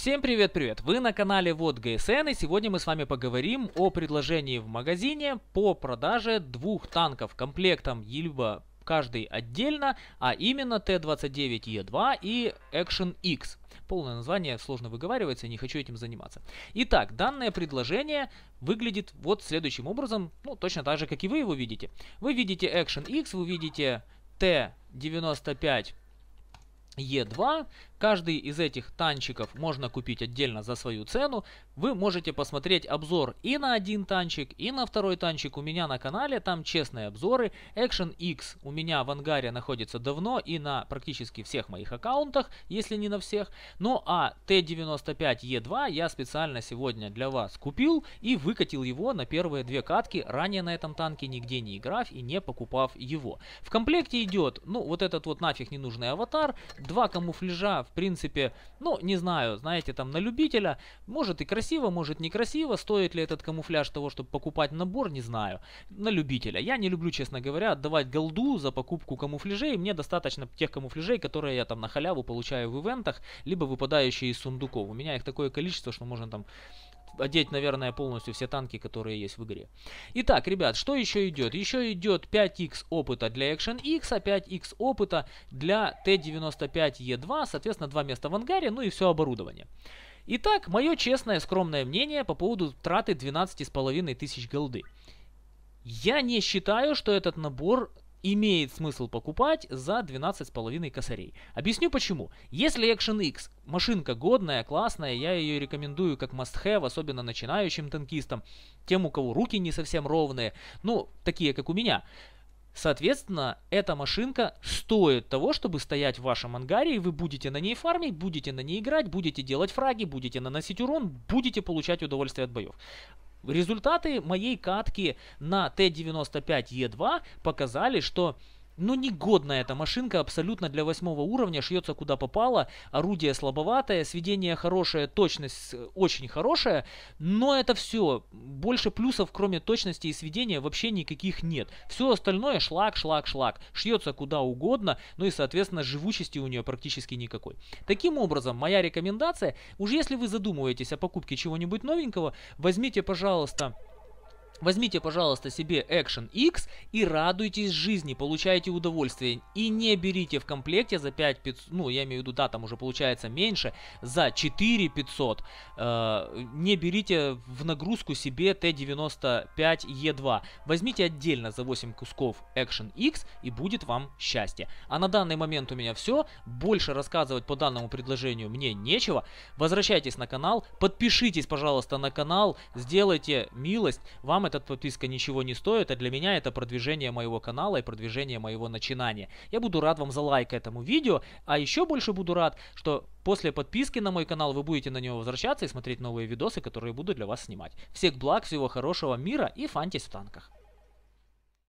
Всем привет-привет! Вы на канале Вот ГСН и сегодня мы с вами поговорим о предложении в магазине по продаже двух танков комплектом либо каждый отдельно, а именно Т-29Е2 и Action X. Полное название сложно выговаривается, не хочу этим заниматься. Итак, данное предложение выглядит вот следующим образом, ну точно так же, как и вы его видите. Вы видите Action X, вы видите Т-95 Е2, Каждый из этих танчиков можно купить отдельно за свою цену. Вы можете посмотреть обзор и на один танчик, и на второй танчик у меня на канале. Там честные обзоры. Action X у меня в ангаре находится давно и на практически всех моих аккаунтах, если не на всех. Ну а t 95 е 2 я специально сегодня для вас купил и выкатил его на первые две катки. Ранее на этом танке нигде не играв и не покупав его. В комплекте идет, ну вот этот вот нафиг ненужный аватар, два камуфляжа в принципе, ну, не знаю, знаете, там на любителя, может и красиво, может некрасиво, стоит ли этот камуфляж того, чтобы покупать набор, не знаю, на любителя. Я не люблю, честно говоря, отдавать голду за покупку камуфляжей, мне достаточно тех камуфляжей, которые я там на халяву получаю в ивентах, либо выпадающие из сундуков. У меня их такое количество, что можно там одеть, наверное, полностью все танки, которые есть в игре. Итак, ребят, что еще идет? Еще идет 5x опыта для Action X, а 5x опыта для Т-95Е2, соответственно, два места в ангаре, ну и все оборудование. Итак, мое честное скромное мнение по поводу траты 12,5 тысяч голды. Я не считаю, что этот набор имеет смысл покупать за 12,5 косарей. Объясню почему. Если Action X машинка годная, классная, я ее рекомендую как must-have, особенно начинающим танкистам, тем, у кого руки не совсем ровные, ну, такие, как у меня. Соответственно, эта машинка стоит того, чтобы стоять в вашем ангаре, и вы будете на ней фармить, будете на ней играть, будете делать фраги, будете наносить урон, будете получать удовольствие от боев. Результаты моей катки на Т-95Е2 показали, что ну, негодная эта машинка абсолютно для восьмого уровня, шьется куда попало, орудие слабоватое, сведение хорошее, точность э, очень хорошая, но это все. Больше плюсов, кроме точности и сведения, вообще никаких нет. Все остальное шлак, шлак, шлак. Шьется куда угодно, ну и, соответственно, живучести у нее практически никакой. Таким образом, моя рекомендация, уж если вы задумываетесь о покупке чего-нибудь новенького, возьмите, пожалуйста, Возьмите, пожалуйста, себе Action X и радуйтесь жизни, получайте удовольствие. И не берите в комплекте за 5500, ну, я имею в виду, да, там уже получается меньше, за 4500. Э, не берите в нагрузку себе t 95 e 2 Возьмите отдельно за 8 кусков Action X и будет вам счастье. А на данный момент у меня все. Больше рассказывать по данному предложению мне нечего. Возвращайтесь на канал, подпишитесь, пожалуйста, на канал, сделайте милость. Вам эта подписка ничего не стоит, а для меня это продвижение моего канала и продвижение моего начинания. Я буду рад вам за лайк этому видео, а еще больше буду рад, что после подписки на мой канал вы будете на него возвращаться и смотреть новые видосы, которые буду для вас снимать. Всех благ, всего хорошего мира и фантись в танках.